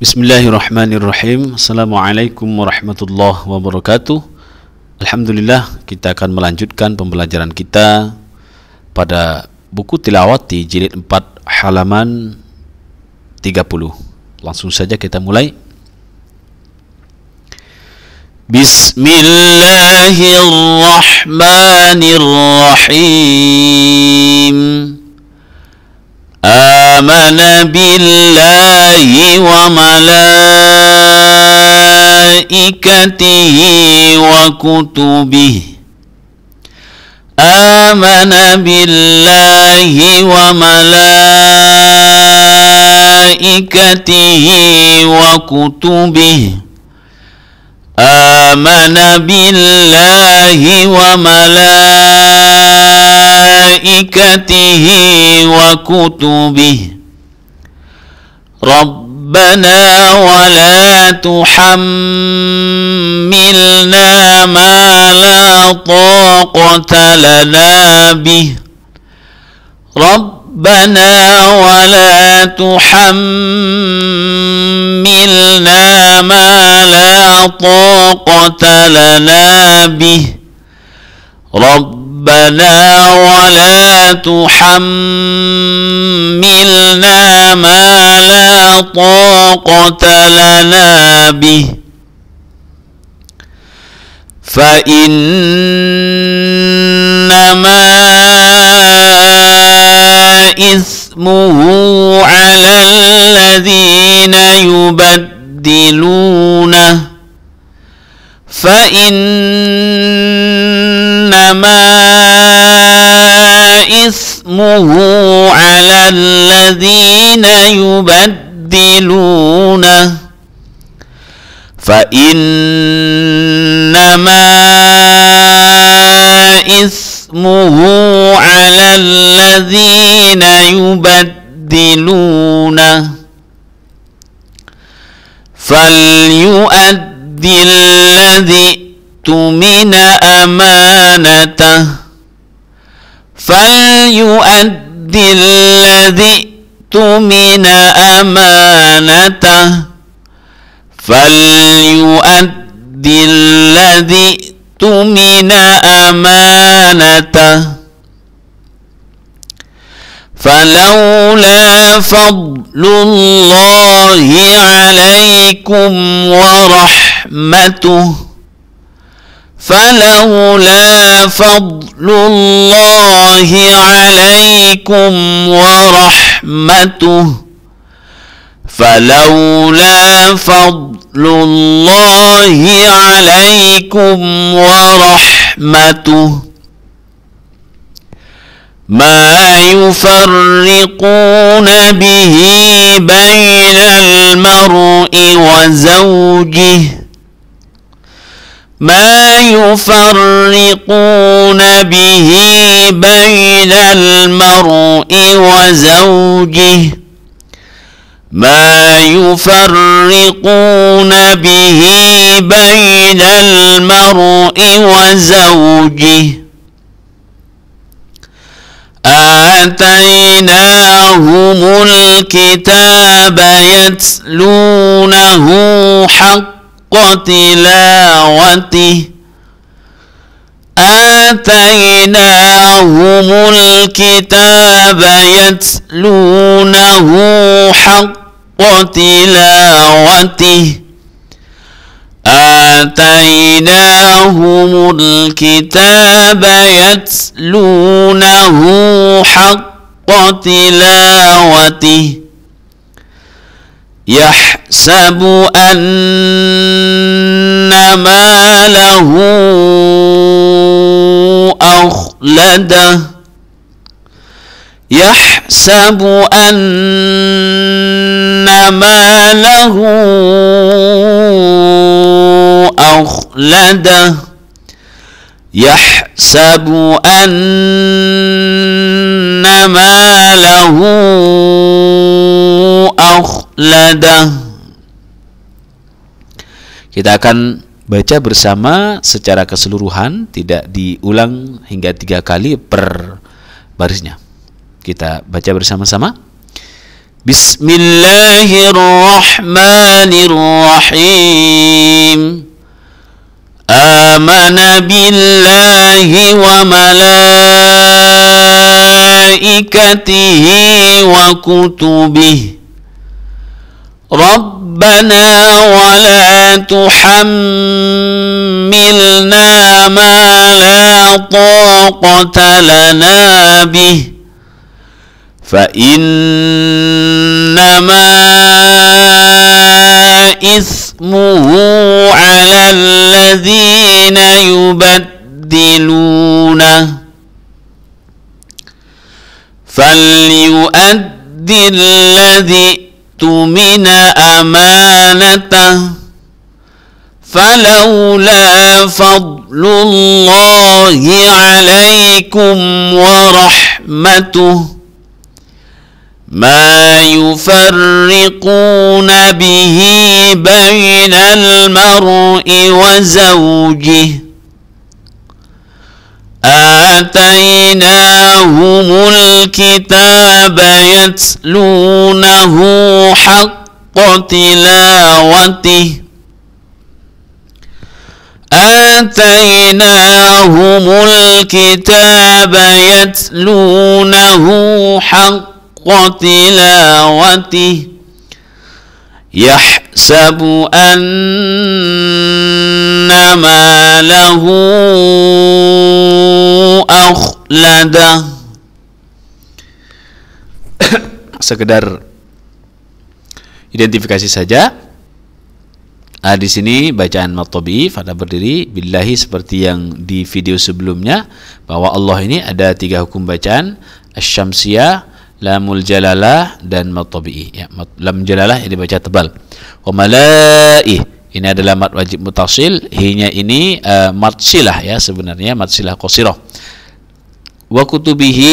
Bismillahirrahmanirrahim Assalamualaikum warahmatullahi wabarakatuh Alhamdulillah kita akan melanjutkan pembelajaran kita Pada buku tilawati jilid 4 halaman 30 Langsung saja kita mulai Bismillahirrahmanirrahim آمن بالله وملائكته وكتبه آمن بالله وملائكته وكتبه آمن بالله وملائكته وملائكته وكتبه ربنا ولا تحملنا ما لا طاقة لنا به ربنا ولا تحملنا ما لا طاقة لنا به رب ربنا ولا تحملنا ما لا طاقة لنا به فإنما إثمه على الذين يبدلونه فإن إثمه على الذين يبدلونه فإنما إثمه على الذين يبدلونه فليؤد الذي ائت من أمانته فليؤدي الذي اؤتمن امانته فليؤدي الذي اؤتمن امانته فلولا فضل الله عليكم ورحمته فلولا فضل الله عليكم ورحمته فلولا فضل الله عليكم ورحمته ما يفرقون به بين المرء وزوجه ما يفرقون به بين المرء وزوجه ما يفرقون به بين المرء وزوجه آتيناهم الكتاب يتلونه حق حق تلاوته آتيناهم الكتاب يتلونه حق تلاوته آتيناهم الكتاب يتلونه حق تلاوته يحسب أن ماله أخلده يحسب أن ماله أخلده يحسب أن ماله ladang. Kita akan baca bersama secara keseluruhan, tidak diulang hingga tiga kali per barisnya. Kita baca bersama-sama. Bismillahirrahmanirrahim. آمن بالله وملائكته وكتبه ربنا ولا تحملنا ما لا طاقة لنا به فإنما إثمه على الذين يبدلونه فليؤد الذي ليؤتمن أمانته فلولا فضل الله عليكم ورحمته ما يفرقون به بين المرء وزوجه آتيناهم الكتاب يتلونه حق تلاوته آتيناهم الكتاب يتلونه حق تلاوته يحسب أن ما له أخلده sekedar identifikasi saja. Nah, di sini bacaan Matobi pada berdiri billahi seperti yang di video sebelumnya bahwa Allah ini ada tiga hukum bacaan asyamsiyah, lamul jalalah dan matobi. Ya, lam jalalah ini baca tebal. Wa ini adalah mat wajib mutasil, hinya ini uh, eh, silah ya sebenarnya matsilah silah Wa kutubihi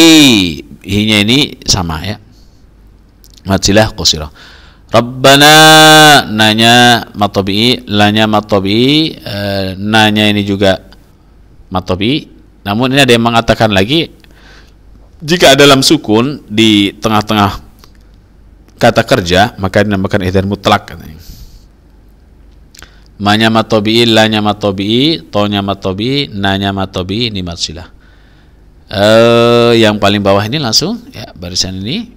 hinya ini sama ya. mat silah qasirah Rabbana nanya matobi, lanya matobi, e, nanya ini juga matobi. Namun ini ada yang mengatakan lagi jika ada dalam sukun di tengah-tengah kata kerja maka dinamakan idzan mutlak Manya matobi, lanya matobi, tonya matobi, nanya matobi ini matsila. E, eh, yang paling bawah ini langsung ya barisan ini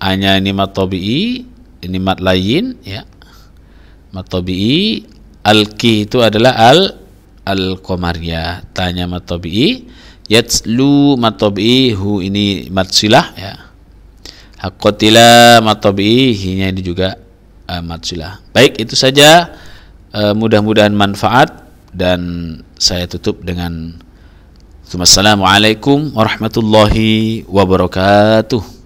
anya ini matobi ini mat lain ya mat tabi'i alki itu adalah al al komaria tanya mat tabi'i yatslu mat tabi'i hu ini mat silah ya hakotila mat tabi'i hinya ini juga uh, mat silah baik itu saja uh, mudah-mudahan manfaat dan saya tutup dengan Assalamualaikum warahmatullahi wabarakatuh.